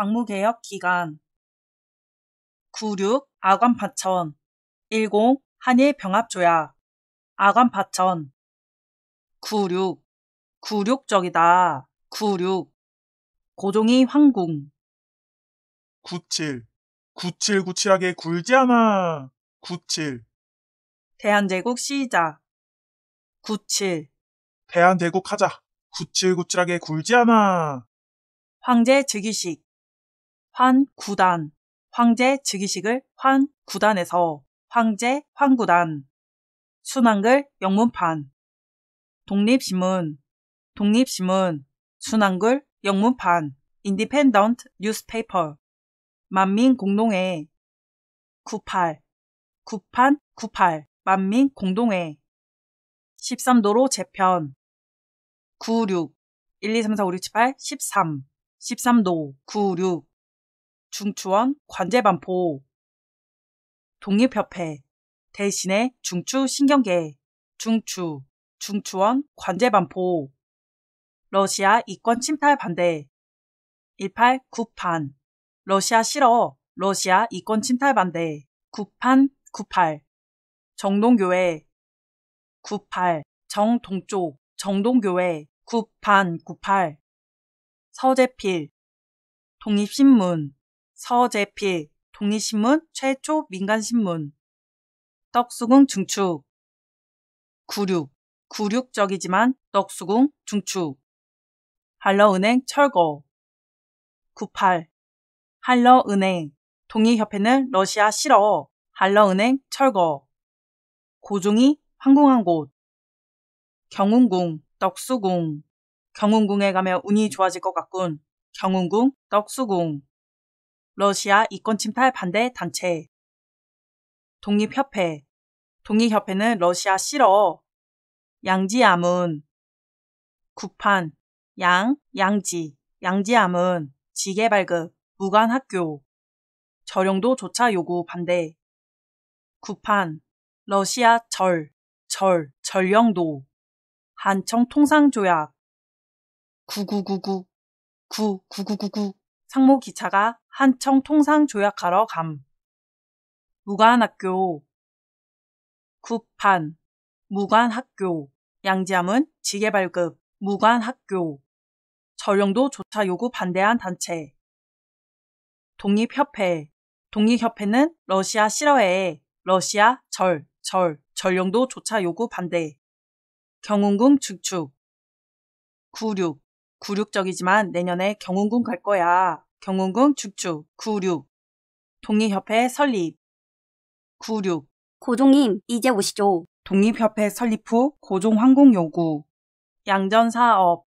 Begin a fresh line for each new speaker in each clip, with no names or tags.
광무개혁 기간 96 아관파천 10 한일 병합조약 아관파천 96 96적이다 96 고종이 황궁 97 9797하게 굴지 않아 97 대한제국 시작 97 대한제국 하자 9797하게 굴지 않아 황제 즉위식 환구단, 황제 즉위식을 환구단에서 황제 환구단, 순환글 영문판, 독립신문, 독립신문, 순환글 영문판, Independent Newspaper 만민공동회, 98, 9판 98, 만민공동회, 13도로 재편, 96, 1, 2, 3, 4, 5, 6, 7, 8, 13, 13도, 96, 중추원 관제반포 독립협회 대신에 중추신경계 중추 중추원 관제반포 러시아 이권 침탈 반대 18 9판 러시아 싫어 러시아 이권 침탈 반대 9판98 정동교회 98 정동쪽 정동교회 98 98 서재필 독립신문 서재필, 독립신문 최초 민간신문, 떡수궁 중축, 구륙, 9 6적이지만 떡수궁 중축, 한러은행 철거, 98. 한러은행, 동의협회는 러시아 싫어, 한러은행 철거, 고종이 황궁한 곳, 경운궁, 떡수궁, 경운궁에 가면 운이 좋아질 것 같군, 경운궁, 떡수궁, 러시아 이권 침탈 반대 단체 독립협회 독립협회는 러시아 싫어 양지암은 구판양 양지 양지암은 지게 발급 무관학교 저령도조차 요구 반대 구판 러시아 절 절 절령도 한청 통상조약 9999 9999 상모 기차가 한청 통상 조약하러 감. 무관학교 구판 무관학교 양지함은 지계 발급 무관학교 저령도 조차 요구 반대한 단체 독립협회 독립협회는 러시아 실어회에 러시아 절, 절, 전령도 조차 요구 반대 경운궁 축축 96 96적이지만 내년에 경운궁 갈 거야. 경운궁 축축 96 독립협회 설립 96 고종님 이제 오시죠. 독립협회 설립 후 고종 황공 요구 양전 사업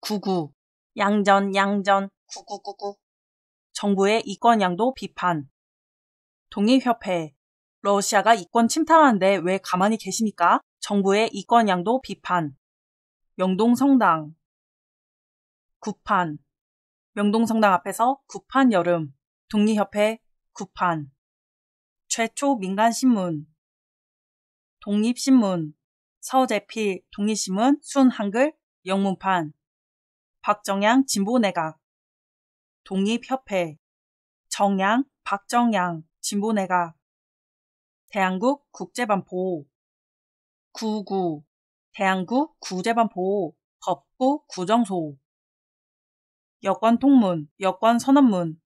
99 양전 양전 9999 정부의 이권 양도 비판 독립협회 러시아가 이권 침탈하는데 왜 가만히 계십니까? 정부의 이권 양도 비판 명동성당 구판 명동성당 앞에서 구판 여름, 독립협회 구판, 최초 민간신문, 독립신문, 서재필 독립신문 순한글 영문판, 박정양 진보내각, 독립협회, 정양 박정양 진보내각, 대한국 국제반 보호, 구구, 대한국 구제반 보호, 법부 구정소, 여권 통문, 여권 선언문,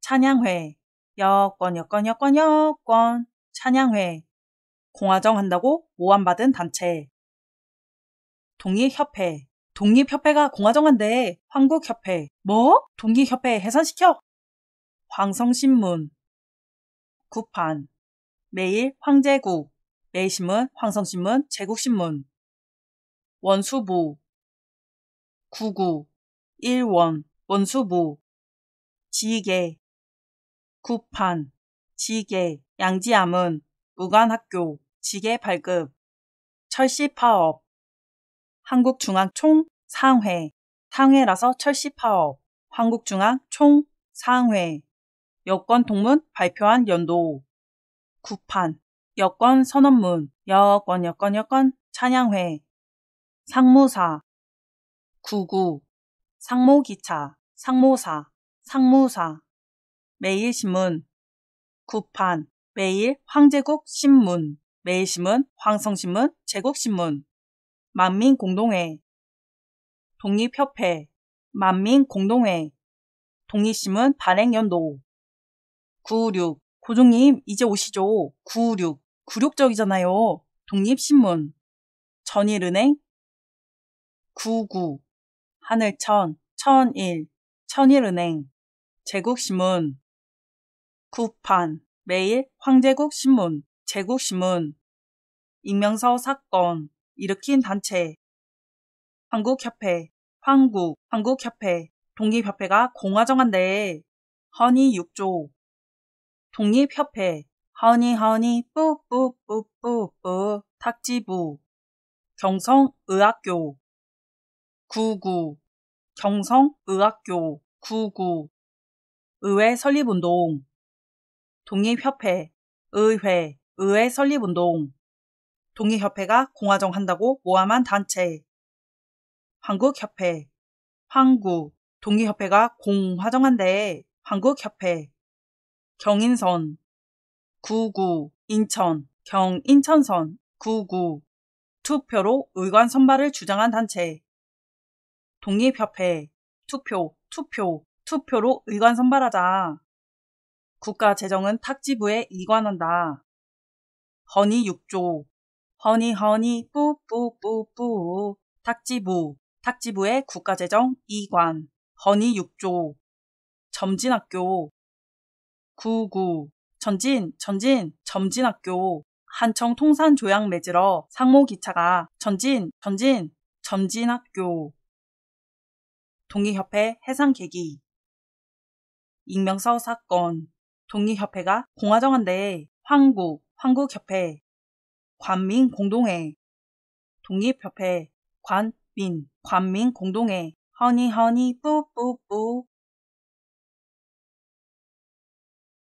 찬양회, 여권, 여권, 여권, 여권, 찬양회, 공화정 한다고 모함받은 단체, 독립협회, 독립협회가 공화정한데 한국협회, 뭐? 독립협회 해산시켜! 황성신문, 구판, 매일 황제국 매일신문, 황성신문, 제국신문, 원수부, 구구, 1원, 원수부 지게, 구판, 지게, 양지암은, 무관학교, 지게 발급, 철시파업, 한국중앙총 상회, 상회라서 철시파업, 한국중앙총 상회, 여권 동문 발표한 연도, 구판, 여권 선언문, 여권 여권 여권 찬양회, 상무사, 구구, 상모기차, 상모사, 상무사, 매일신문, 구판, 매일 황제국 신문, 매일신문, 황성신문, 제국신문, 만민공동회, 독립협회, 만민공동회, 독립신문 발행연도, 96, 고종님 이제 오시죠. 96, 굴욕적이잖아요. 독립신문, 전일은행, 99, 하늘천, 천일, 천일은행, 제국신문, 구판, 매일 황제국신문, 제국신문, 익명서 사건, 일으킨 단체, 한국협회, 한국, 한국협회, 독립협회가 공화정한데 허니 6조, 독립협회, 허니 허니 뿌 뿌 뿌뿌뿌 탁지부, 경성의학교, 99 경성의학교 99 의회 설립운동 독립협회 의회 의회 설립운동 독립협회가 공화정한다고 모함한 단체 한국협회 황구 독립협회가 공화정한데 한국협회 경인선 99 인천 경인천선 99 투표로 의관 선발을 주장한 단체 독립협회, 투표, 투표, 투표로 의관 선발하자. 국가 재정은 탁지부에 이관한다. 허니 6조. 허니 허니 뿌 뿌 뿌 뿌. 탁지부. 탁지부의 국가 재정 이관. 허니 6조. 점진학교. 99. 전진, 전진, 점진학교. 한청 통산 조약 맺으러 상모 기차가 전진, 전진, 점진학교. 동의협회 해상 계기 익명서 사건 동의협회가 공화정한 대 황국, 황국협회, 관민공동회, 독립협회, 관민, 관민공동회, 허니허니 뿌뿌뿌